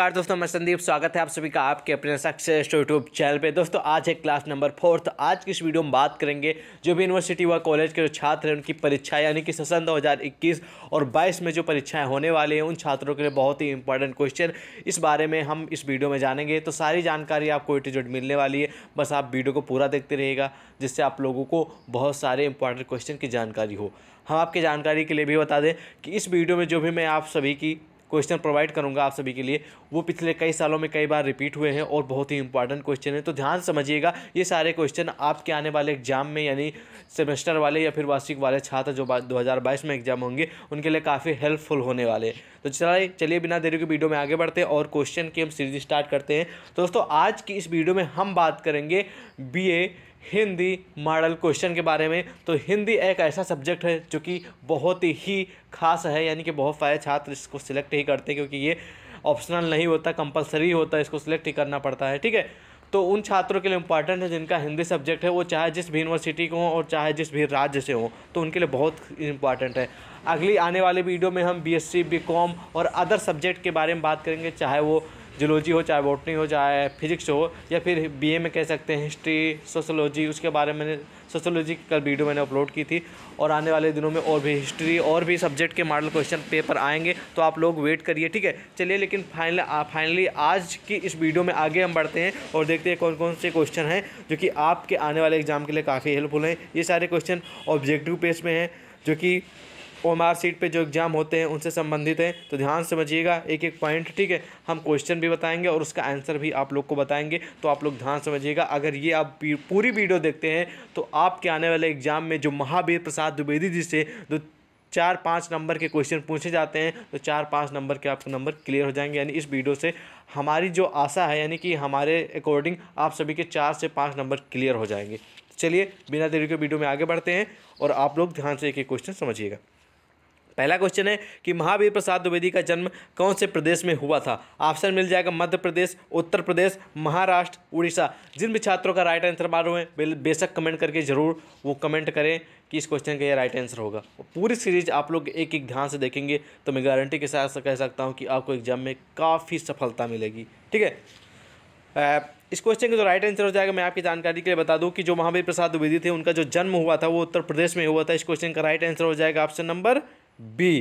नमस्कार दोस्तों मैं संदीप स्वागत है आप सभी का आपके अपने सक्सेस यूट्यूब चैनल पे दोस्तों आज है क्लास नंबर फोर्थ तो आज की इस वीडियो में बात करेंगे जो भी यूनिवर्सिटी व कॉलेज के जो छात्र हैं उनकी परीक्षा यानी कि सेशन 2021 और 22 में जो परीक्षाएं होने वाली हैं उन छात्रों के लिए बहुत ही इंपॉर्टेंट क्वेश्चन इस बारे में हम इस वीडियो में जानेंगे तो सारी जानकारी आपको एटीट्यूड मिलने वाली है बस आप वीडियो को पूरा देखते रहेगा जिससे आप लोगों को बहुत सारे इंपॉर्टेंट क्वेश्चन की जानकारी हो हम आपकी जानकारी के लिए भी बता दें कि इस वीडियो में जो भी मैं आप सभी की क्वेश्चन प्रोवाइड करूँगा आप सभी के लिए वो पिछले कई सालों में कई बार रिपीट हुए हैं और बहुत ही इंपॉर्टेंट क्वेश्चन है तो ध्यान समझिएगा ये सारे क्वेश्चन आपके आने वाले एग्जाम में यानी सेमेस्टर वाले या फिर वार्षिक वाले छात्र जो दो में एग्जाम होंगे उनके लिए काफ़ी हेल्पफुल होने वाले तो चलिए चलिए बिना देरी के वीडियो में आगे बढ़ते हैं और क्वेश्चन की हम सीरीज स्टार्ट करते हैं तो दोस्तों आज की इस वीडियो में हम बात करेंगे बी हिंदी मॉडल क्वेश्चन के बारे में तो हिंदी एक ऐसा सब्जेक्ट है जो कि बहुत ही खास है यानी कि बहुत सारे छात्र इसको सिलेक्ट ही करते हैं क्योंकि ये ऑप्शनल नहीं होता कंपलसरी होता है इसको सिलेक्ट ही करना पड़ता है ठीक है तो उन छात्रों के लिए इंपॉर्टेंट है जिनका हिंदी सब्जेक्ट है वो चाहे जिस भी यूनिवर्सिटी को हों और चाहे जिस भी राज्य से हों तो उनके लिए बहुत इंपॉर्टेंट है अगली आने वाले वीडियो में हम बी एस और अदर सब्जेक्ट के बारे में बात करेंगे चाहे वो जियोलॉजी हो चाहे बॉटनी हो चाहे फिजिक्स हो या फिर बीए में कह सकते हैं हिस्ट्री सोशोलॉजी उसके बारे में सोशोलॉजी की कल वीडियो मैंने अपलोड की थी और आने वाले दिनों में और भी हिस्ट्री और भी सब्जेक्ट के मॉडल क्वेश्चन पेपर आएंगे तो आप लोग वेट करिए ठीक है चलिए लेकिन फाइनल फाइनली आज की इस वीडियो में आगे हम बढ़ते हैं और देखते हैं कौन कौन से क्वेश्चन हैं जो कि आपके आने वाले एग्जाम के लिए काफ़ी हेल्पफुल हैं ये सारे क्वेश्चन ऑब्जेक्टिव पेज में हैं जो कि ओ सीट पे जो एग्ज़ाम होते हैं उनसे संबंधित हैं तो ध्यान समझिएगा एक एक पॉइंट ठीक है हम क्वेश्चन भी बताएंगे और उसका आंसर भी आप लोग को बताएंगे तो आप लोग ध्यान समझिएगा अगर ये आप पूरी वीडियो देखते हैं तो आपके आने वाले एग्ज़ाम में जो महावीर प्रसाद द्विवेदी जी से जो चार पाँच नंबर के क्वेश्चन पूछे जाते हैं तो चार पाँच नंबर के आपके नंबर क्लियर हो जाएंगे यानी इस वीडियो से हमारी जो आशा है यानी कि हमारे अकॉर्डिंग आप सभी के चार से पाँच नंबर क्लियर हो जाएंगे चलिए बिना देरी के वीडियो में आगे बढ़ते हैं और आप लोग ध्यान से एक एक क्वेश्चन समझिएगा पहला क्वेश्चन है कि महावीर प्रसाद द्विवेदी का जन्म कौन से प्रदेश में हुआ था ऑप्शन मिल जाएगा मध्य प्रदेश उत्तर प्रदेश महाराष्ट्र उड़ीसा जिन भी छात्रों का राइट आंसर मालूम है बेशक कमेंट करके ज़रूर वो कमेंट करें कि इस क्वेश्चन का यह राइट आंसर होगा पूरी सीरीज आप लोग एक एक ध्यान से देखेंगे तो मैं गारंटी के साथ कह सकता हूँ कि आपको एग्जाम में काफ़ी सफलता मिलेगी ठीक है इस क्वेश्चन का जो राइट आंसर हो जाएगा मैं आपकी जानकारी के लिए बता दूं कि जो महावीर प्रसाद द्विवेदी थे उनका जो जन्म हुआ था वो उत्तर प्रदेश में हुआ था इस क्वेश्चन का राइट आंसर हो जाएगा ऑप्शन नंबर बी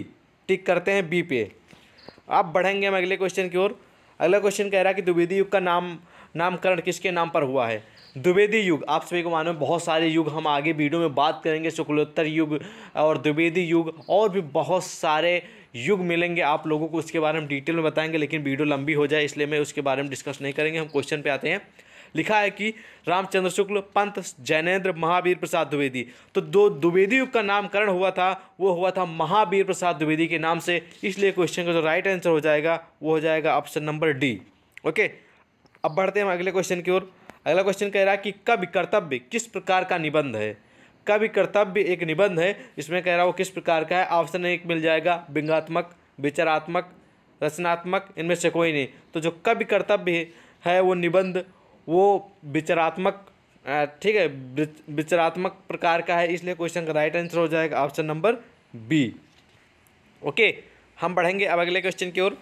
टिक करते हैं बी पे अब बढ़ेंगे हम अगले क्वेश्चन की ओर अगला क्वेश्चन कह रहा है कि द्विवेदी युग का नाम नामकरण किसके नाम पर हुआ है द्विवेदी युग आप सभी को मानो बहुत सारे युग हम आगे वीडियो में बात करेंगे शुक्लोत्तर युग और द्विवेदी युग और भी बहुत सारे युग मिलेंगे आप लोगों को उसके बारे में डिटेल में बताएंगे लेकिन वीडियो लंबी हो जाए इसलिए मैं उसके बारे में डिस्कस नहीं करेंगे हम क्वेश्चन पे आते हैं लिखा है कि रामचंद्र शुक्ल पंत जैनेन्द्र महावीर प्रसाद द्विवेदी तो दो द्विवेदी युग का नामकरण हुआ था वो हुआ था महावीर प्रसाद द्विवेदी के नाम से इसलिए क्वेश्चन का जो राइट आंसर हो जाएगा वो हो जाएगा ऑप्शन नंबर डी ओके अब बढ़ते हैं हम अगले क्वेश्चन की ओर अगला क्वेश्चन कह रहा है कि कवि कर्तव्य किस प्रकार का निबंध है कवि कर्तव्य एक निबंध है इसमें कह रहा है वो किस प्रकार का है ऑप्शन एक मिल जाएगा व्यंगात्मक विचारात्मक रचनात्मक इनमें से कोई नहीं तो जो कवि कर्तव्य है वो निबंध वो विचारात्मक ठीक है विचरात्मक प्रकार का है इसलिए क्वेश्चन का राइट आंसर हो जाएगा ऑप्शन नंबर बी ओके हम बढ़ेंगे अब अगले क्वेश्चन की ओर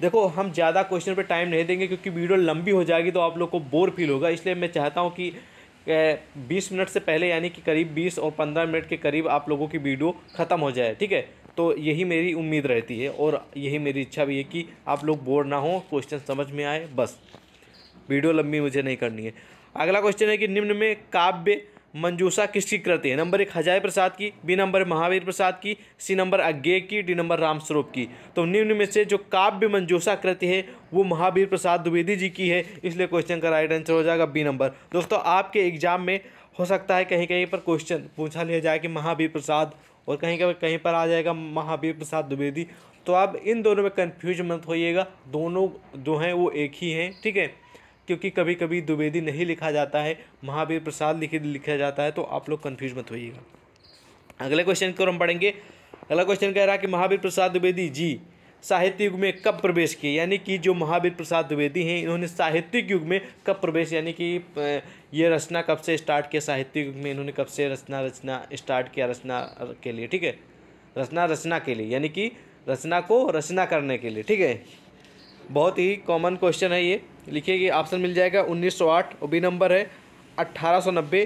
देखो हम ज़्यादा क्वेश्चन पे टाइम नहीं देंगे क्योंकि वीडियो लंबी हो जाएगी तो आप लोग को बोर फील होगा इसलिए मैं चाहता हूँ कि बीस मिनट से पहले यानी कि करीब बीस और पंद्रह मिनट के करीब आप लोगों की वीडियो ख़त्म हो जाए ठीक है तो यही मेरी उम्मीद रहती है और यही मेरी इच्छा भी है कि आप लोग बोर ना हो क्वेश्चन समझ में आए बस वीडियो लंबी मुझे नहीं करनी है अगला क्वेश्चन है कि निम्न में काव्य मंजूषा किसकी कृति है नंबर एक हजाय प्रसाद की बी नंबर महावीर प्रसाद की सी नंबर अज्ञे की डी नंबर रामस्वरूप की तो निम्न में से जो काव्य मंजूषा कृति है वो महावीर प्रसाद द्विवेदी जी की है इसलिए क्वेश्चन का राइट आंसर हो जाएगा बी नंबर दोस्तों आपके एग्जाम में हो सकता है कहीं कहीं पर क्वेश्चन पूछा लिया जाए कि महावीर प्रसाद और कहीं कहीं कहीं पर आ जाएगा महावीर प्रसाद द्विवेदी तो आप इन दोनों में कन्फ्यूज मत होइएगा दोनों जो हैं वो एक ही हैं ठीक है क्योंकि कभी कभी द्विवेदी नहीं लिखा जाता है महावीर प्रसाद लिख लिखा जाता है तो आप लोग कन्फ्यूज मत होइएगा अगले क्वेश्चन को हम पढ़ेंगे अगला क्वेश्चन कह रहा है कि महावीर प्रसाद द्विवेदी जी साहित्य युग में कब प्रवेश किए यानी कि जो महावीर प्रसाद द्विवेदी हैं इन्होंने साहित्यिक युग में कब प्रवेश यानी कि ये रचना कब से स्टार्ट किया साहित्यिक युग में इन्होंने कब से रचना रचना स्टार्ट किया रचना के लिए ठीक है रचना रचना के लिए यानी कि रचना को रचना करने के लिए ठीक है बहुत ही कॉमन क्वेश्चन है ये लिखिए कि ऑप्शन मिल जाएगा 1908 और बी नंबर है 1890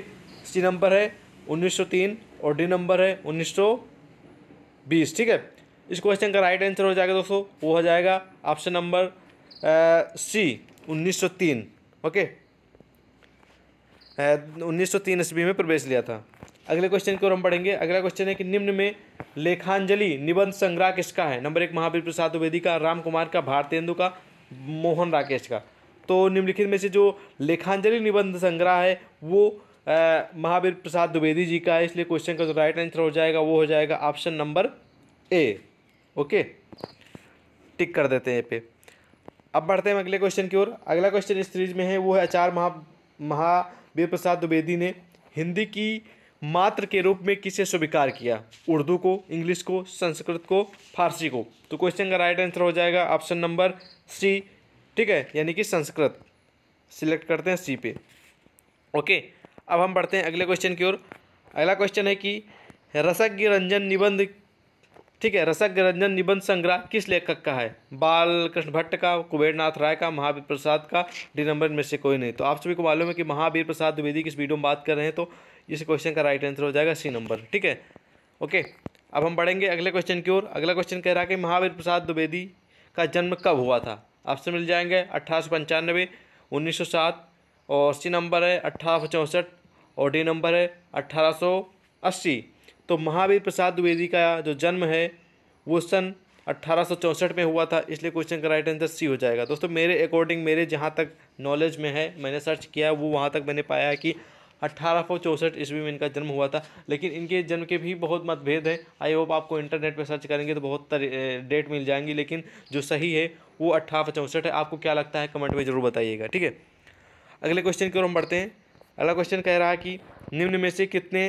सी नंबर है 1903 और डी नंबर है 1920 ठीक है इस क्वेश्चन का राइट आंसर हो जाएगा दोस्तों वो हो जाएगा ऑप्शन नंबर सी 1903 ओके उन्नीस सौ तीन ईस्वी में प्रवेश लिया था अगले क्वेश्चन की ओर हम पढ़ेंगे अगला क्वेश्चन है कि निम्न में लेखांजलि निबंध संग्रह किसका है नंबर एक महावीर प्रसाद द्विवेदी का राम कुमार का भारतेंदु का मोहन राकेश का तो निम्नलिखित में से जो लेखांजलि निबंध संग्रह है वो महावीर प्रसाद द्विवेदी जी का है इसलिए क्वेश्चन का जो राइट आंसर हो जाएगा वो हो जाएगा option number A okay tick कर देते हैं पे अब बढ़ते हैं अगले क्वेश्चन की ओर अगला क्वेश्चन इस सीरीज में है वो है आचार्य महा महावीर प्रसाद द्विवेदी ने हिंदी की मात्र के रूप में किसे स्वीकार किया उर्दू को इंग्लिश को संस्कृत को फारसी को तो क्वेश्चन का राइट आंसर हो जाएगा ऑप्शन नंबर सी ठीक है यानी कि संस्कृत सिलेक्ट करते हैं सी पे ओके अब हम बढ़ते हैं अगले क्वेश्चन की ओर अगला क्वेश्चन है कि रसज्ञ रंजन निबंध ठीक है रसज्ञ रंजन निबंध संग्रह किस लेखक का है बाल कृष्ण भट्ट का कुबेरनाथ राय का महावीर प्रसाद का डी नंबर में से कोई नहीं तो आप सभी को मालूम है कि महावीर प्रसाद द्विवेदी किस वीडियो में बात कर रहे हैं तो इस क्वेश्चन का राइट आंसर हो जाएगा सी नंबर ठीक है ओके अब हम बढ़ेंगे अगले क्वेश्चन की ओर अगला क्वेश्चन कह रहा है कि महावीर प्रसाद द्विवेदी का जन्म कब हुआ था आपसे मिल जाएंगे अट्ठारह सौ पंचानवे उन्नीस सौ सात और सी नंबर है अट्ठारह सौ चौंसठ और डी नंबर है अट्ठारह सौ अस्सी तो महावीर प्रसाद द्विवेदी का जो जन्म है वो सन अट्ठारह सौ चौंसठ में हुआ था इसलिए क्वेश्चन का राइट आंसर सी हो जाएगा दोस्तों मेरे अकॉर्डिंग मेरे जहाँ तक नॉलेज में है मैंने सर्च किया वो वहाँ तक मैंने पाया है कि अट्ठारह सौ ईस्वी में इनका जन्म हुआ था लेकिन इनके जन्म के भी बहुत मतभेद हैं आई होप आपको इंटरनेट पर सर्च करेंगे तो बहुत डेट मिल जाएंगी लेकिन जो सही है वो अट्ठारह सौ चौंसठ है आपको क्या लगता है कमेंट में ज़रूर बताइएगा ठीक है अगले क्वेश्चन की ओर हम बढ़ते हैं अगला क्वेश्चन कह रहा है कि निम्न में से कितने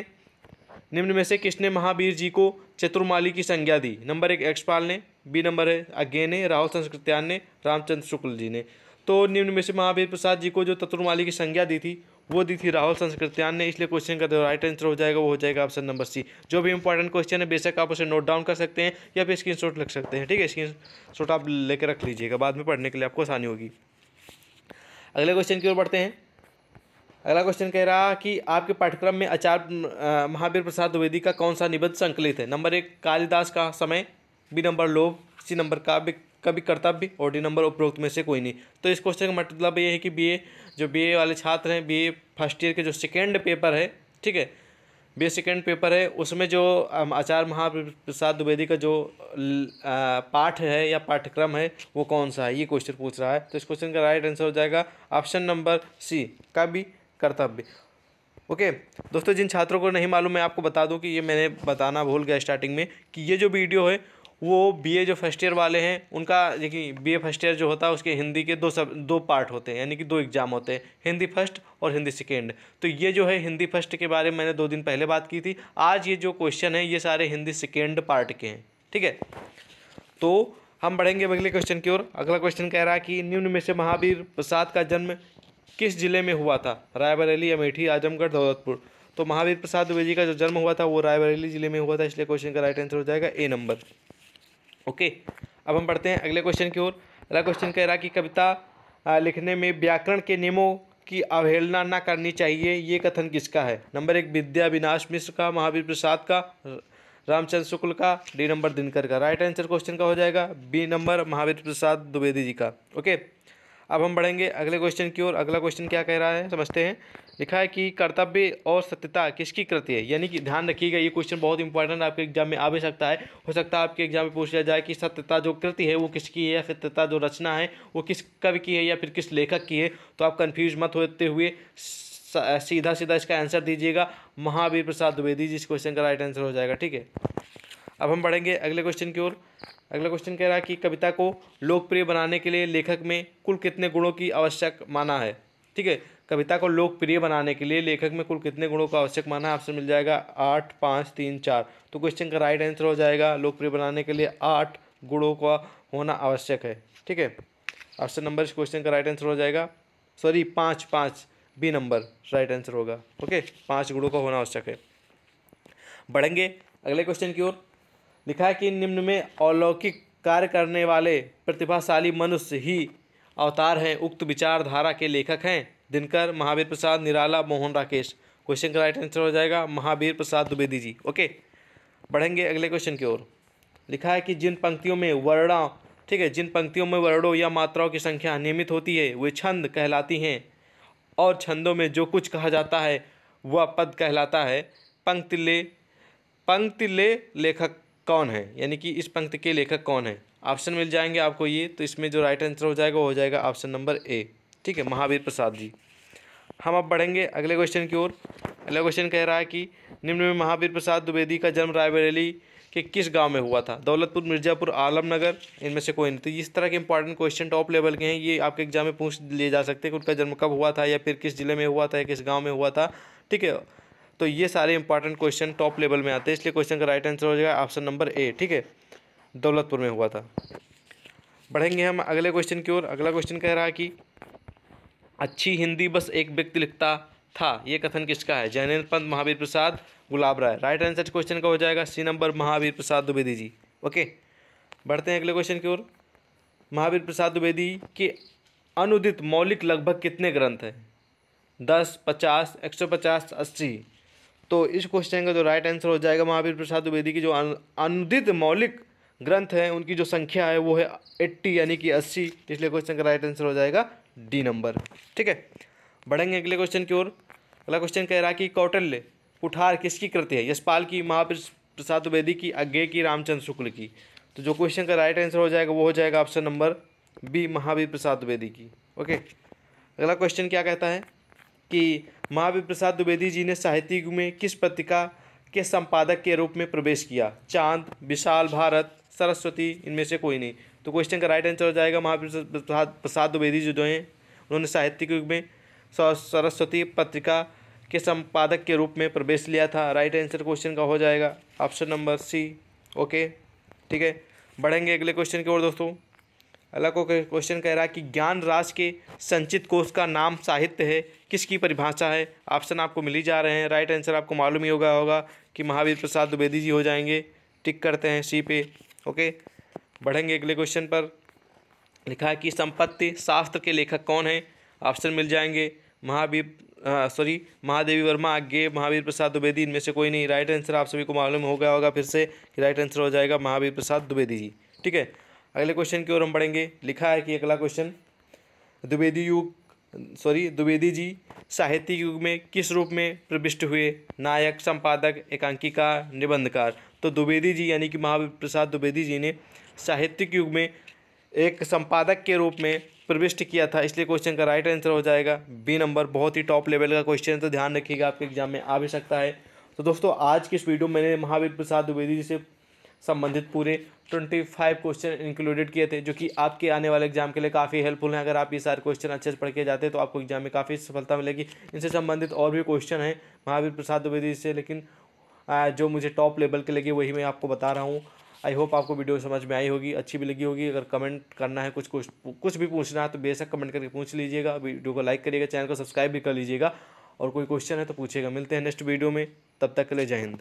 निम्न में से किसने महावीर जी को चतुर्माली की संज्ञा दी नंबर एक एक्सपाल ने बी नंबर है अज्ञे ने राहुल संस्कृत्यान ने रामचंद्र शुक्ल जी ने तो निम्न में से महावीर प्रसाद जी को जो चतुर्माली की संज्ञा दी थी वो दी थी राहुल संस्कृत्यान ने इसलिए क्वेश्चन का जो राइट आंसर हो जाएगा वो हो जाएगा ऑप्शन नंबर सी जो भी इंपॉर्टेंट क्वेश्चन है बेशक आप उसे नोट डाउन कर सकते हैं या फिर स्क्रीन लग सकते हैं ठीक है स्क्रीन आप लेकर रख लीजिएगा बाद में पढ़ने के लिए आपको आसानी होगी अगले क्वेश्चन की ओर बढ़ते हैं अगला क्वेश्चन कह रहा कि आपके पाठ्यक्रम में आचार्य महावीर प्रसाद द्विवेदी का कौन सा निबंध संकलित है नंबर एक कालिदास का समय बी नंबर लोभ सी नंबर काव्य कभी कर्तव्य और डी नंबर उपरोक्त में से कोई नहीं तो इस क्वेश्चन का मतलब ये है कि बीए जो बीए वाले छात्र हैं बीए फर्स्ट ईयर के जो सेकेंड पेपर है ठीक है बी सेकेंड पेपर है उसमें जो आचार्य महाप्रसाद द्विवेदी का जो पाठ है या पाठ्यक्रम है वो कौन सा है ये क्वेश्चन पूछ रहा है तो इस क्वेश्चन का राइट आंसर हो जाएगा ऑप्शन नंबर सी भी कर्तव्य ओके दोस्तों जिन छात्रों को नहीं मालूम मैं आपको बता दूं कि ये मैंने बताना भूल गया स्टार्टिंग में कि ये जो वीडियो है वो बीए जो फर्स्ट ईयर वाले हैं उनका देखिए बीए फर्स्ट ईयर जो होता है उसके हिंदी के दो सब दो पार्ट होते हैं यानी कि दो एग्ज़ाम होते हैं हिंदी फर्स्ट और हिंदी सेकेंड तो ये जो है हिंदी फर्स्ट के बारे में मैंने दो दिन पहले बात की थी आज ये जो क्वेश्चन है ये सारे हिंदी सेकेंड पार्ट के हैं ठीक है तो हम बढ़ेंगे अगले क्वेश्चन की ओर अगला क्वेश्चन कह रहा है कि निम्न में से महावीर प्रसाद का जन्म किस जिले में हुआ था रायबरेली अमेठी आजमगढ़ दौलतपुर तो महावीर प्रसाद दुबे जी का जो जन्म हुआ था वो रायबरेली जिले में हुआ था इसलिए क्वेश्चन का राइट आंसर हो जाएगा ए नंबर ओके अब हम पढ़ते हैं अगले क्वेश्चन की ओर अगला क्वेश्चन कह रहा कि कविता लिखने में व्याकरण के नियमों की अवहेलना ना करनी चाहिए ये कथन किसका है नंबर एक विद्या विनाश मिश्र का महावीर प्रसाद का रामचंद्र शुक्ल का डी नंबर दिनकर का राइट आंसर क्वेश्चन का हो जाएगा बी नंबर महावीर प्रसाद द्विवेदी जी का ओके अब हम बढ़ेंगे अगले क्वेश्चन की ओर अगला क्वेश्चन क्या कह रहा है समझते हैं लिखा है कि कर्तव्य और सत्यता किसकी कृति है यानी कि ध्यान रखिएगा ये क्वेश्चन बहुत इंपॉर्टेंट आपके एग्जाम में आ भी सकता है हो सकता है आपके एग्जाम में पूछ लिया जाए कि सत्यता जो कृति है वो किसकी है या सत्यता जो रचना है वो किस कवि की है या फिर किस लेखक की है तो आप कन्फ्यूज मत होते हुए सीधा सीधा इसका आंसर दीजिएगा महावीर प्रसाद द्विवेदी जी इस क्वेश्चन का राइट आंसर हो जाएगा ठीक है अब हम बढ़ेंगे अगले क्वेश्चन की ओर अगला क्वेश्चन कह रहा है कि कविता को लोकप्रिय बनाने के लिए लेखक में कुल कितने गुणों की आवश्यक माना है ठीक है कविता को लोकप्रिय बनाने के लिए लेखक में कुल कितने गुणों का आवश्यक माना है आपसे मिल जाएगा आठ पाँच तीन चार तो क्वेश्चन का राइट आंसर हो जाएगा लोकप्रिय बनाने के लिए आठ गुणों का होना आवश्यक है ठीक है ऑप्शन नंबर इस क्वेश्चन का राइट आंसर हो जाएगा सॉरी पाँच पाँच बी नंबर राइट आंसर होगा ओके पाँच गुणों का होना आवश्यक है बढ़ेंगे अगले क्वेश्चन की ओर लिखा है कि निम्न में अलौकिक कार्य करने वाले प्रतिभाशाली मनुष्य ही अवतार हैं उक्त विचारधारा के लेखक हैं दिनकर महावीर प्रसाद निराला मोहन राकेश क्वेश्चन का राइट आंसर हो जाएगा महावीर प्रसाद द्विवेदी जी ओके बढ़ेंगे अगले क्वेश्चन की ओर लिखा है कि जिन पंक्तियों में वर्णा ठीक है जिन पंक्तियों में वर्णों या मात्राओं की संख्या नियमित होती है वे छंद कहलाती हैं और छंदों में जो कुछ कहा जाता है वह पद कहलाता है पंक्ति ले पंक्ति ले लेखक कौन है यानी कि इस पंक्ति के लेखक कौन है ऑप्शन मिल जाएंगे आपको ये तो इसमें जो राइट आंसर हो जाएगा वो हो जाएगा ऑप्शन नंबर ए ठीक है महावीर प्रसाद जी हम अब बढ़ेंगे अगले क्वेश्चन की ओर अगला क्वेश्चन कह रहा है कि निम्न में महावीर प्रसाद द्विवेदी का जन्म रायबरेली के किस गांव में हुआ था दौलतपुर मिर्जापुर आलमनगर इनमें से कोई नहीं तो इस तरह के इंपॉर्टेंट क्वेश्चन टॉप लेवल के हैं ये आपके एग्जाम में पूछ लिए जा सकते हैं कि उनका जन्म कब हुआ था या फिर किस जिले में हुआ था या किस गाँव में हुआ था ठीक है तो ये सारे इंपॉर्टेंट क्वेश्चन टॉप लेवल में आते हैं इसलिए क्वेश्चन का राइट आंसर हो जाएगा ऑप्शन नंबर ए ठीक है दौलतपुर में हुआ था बढ़ेंगे हम अगले क्वेश्चन की ओर अगला क्वेश्चन कह रहा है कि अच्छी हिंदी बस एक व्यक्ति लिखता था ये कथन किसका है Jainendra Pant Mahavir Prasad Gulab Rai right answer question का हो जाएगा C number Mahavir Prasad Dwivedi ji okay बढ़ते हैं अगले क्वेश्चन की ओर महावीर प्रसाद द्विवेदी के अनुदित मौलिक लगभग कितने ग्रंथ हैं दस पचास एक सौ पचास अस्सी तो इस क्वेश्चन का जो राइट आंसर हो जाएगा महावीर प्रसाद द्विवेदी की जो अनुदित मौलिक ग्रंथ हैं उनकी जो संख्या है वो है एट्टी यानी कि अस्सी इसलिए क्वेश्चन का राइट आंसर हो जाएगा डी नंबर ठीक है बढ़ेंगे अगले क्वेश्चन की ओर अगला क्वेश्चन कह रहा कि कौटल्य कुठार किसकी कृति है यशपाल की महावीर प्रसाद द्विवेदी की अज्ञे की रामचंद्र शुक्ल की तो जो क्वेश्चन का राइट आंसर हो जाएगा वो हो जाएगा option number B Mahavir Prasad Dwivedi की ओके अगला क्वेश्चन क्या कहता है कि महावीर प्रसाद द्विवेदी जी ने साहित्य में किस पत्रिका के संपादक के रूप में प्रवेश किया चांद विशाल भारत सरस्वती इनमें से कोई नहीं तो क्वेश्चन का राइट आंसर हो जाएगा महावीर प्रसाद प्रसाद द्विवेदी जो हैं उन्होंने साहित्य युग में सरस्वती पत्रिका के संपादक के रूप में प्रवेश लिया था राइट आंसर क्वेश्चन का हो जाएगा ऑप्शन नंबर सी ओके ठीक है बढ़ेंगे अगले क्वेश्चन की ओर दोस्तों अलग को क्वेश्चन कह रहा है कि ज्ञान राज के संचित कोष का नाम साहित्य है किसकी परिभाषा है ऑप्शन आपको मिली जा रहे हैं राइट आंसर आपको मालूम ही होगा होगा कि महावीर प्रसाद द्विवेदी जी हो जाएंगे टिक करते हैं सी पे ओके बढ़ेंगे अगले क्वेश्चन पर लिखा है कि संपत्ति शास्त्र के लेखक कौन हैं ऑप्शन मिल जाएंगे महावीर सॉरी महादेवी वर्मा आज्ञे महावीर प्रसाद द्विवेदी इनमें से कोई नहीं राइट आंसर आप सभी को मालूम हो गया होगा फिर से राइट आंसर हो जाएगा महावीर प्रसाद द्विवेदी जी ठीक है अगले क्वेश्चन की ओर हम बढ़ेंगे लिखा है कि अगला क्वेश्चन द्विवेदी युग सॉरी द्विवेदी जी साहित्यिक युग में किस रूप में प्रविष्ट हुए नायक संपादक एकांकिका निबंधकार तो द्विवेदी जी यानी कि महाप्रसाद द्विवेदी जी ने साहित्यिक युग में एक संपादक के रूप में प्रविष्ट किया था इसलिए क्वेश्चन का राइट आंसर हो जाएगा बी नंबर बहुत ही टॉप लेवल का क्वेश्चन है तो ध्यान रखिएगा आपके एग्जाम में आ भी सकता है तो दोस्तों आज की इस वीडियो में मैंने महावीर प्रसाद द्विवेदी जी से संबंधित पूरे ट्वेंटी फाइव क्वेश्चन इंक्लूडेड किए थे जो कि आपके आने वाले एग्जाम के लिए काफ़ी हेल्पफुल हैं अगर आप ये सारे क्वेश्चन अच्छे से पढ़ के जाते हैं तो आपको एग्जाम में काफ़ी सफलता मिलेगी इनसे संबंधित और भी क्वेश्चन हैं महावीर प्रसाद द्विवेदी से लेकिन जो मुझे टॉप लेवल के लगे वही मैं आपको बता रहा हूँ आई होप आपको वीडियो समझ में आई होगी अच्छी भी लगी होगी अगर कमेंट करना है कुछ कुछ कुछ भी पूछना है तो बेशक कमेंट करके पूछ लीजिएगा वीडियो को लाइक करिएगा चैनल को सब्सक्राइब भी कर लीजिएगा और कोई क्वेश्चन है तो पूछेगा मिलते हैं नेक्स्ट वीडियो में तब तक के लिए जय हिंद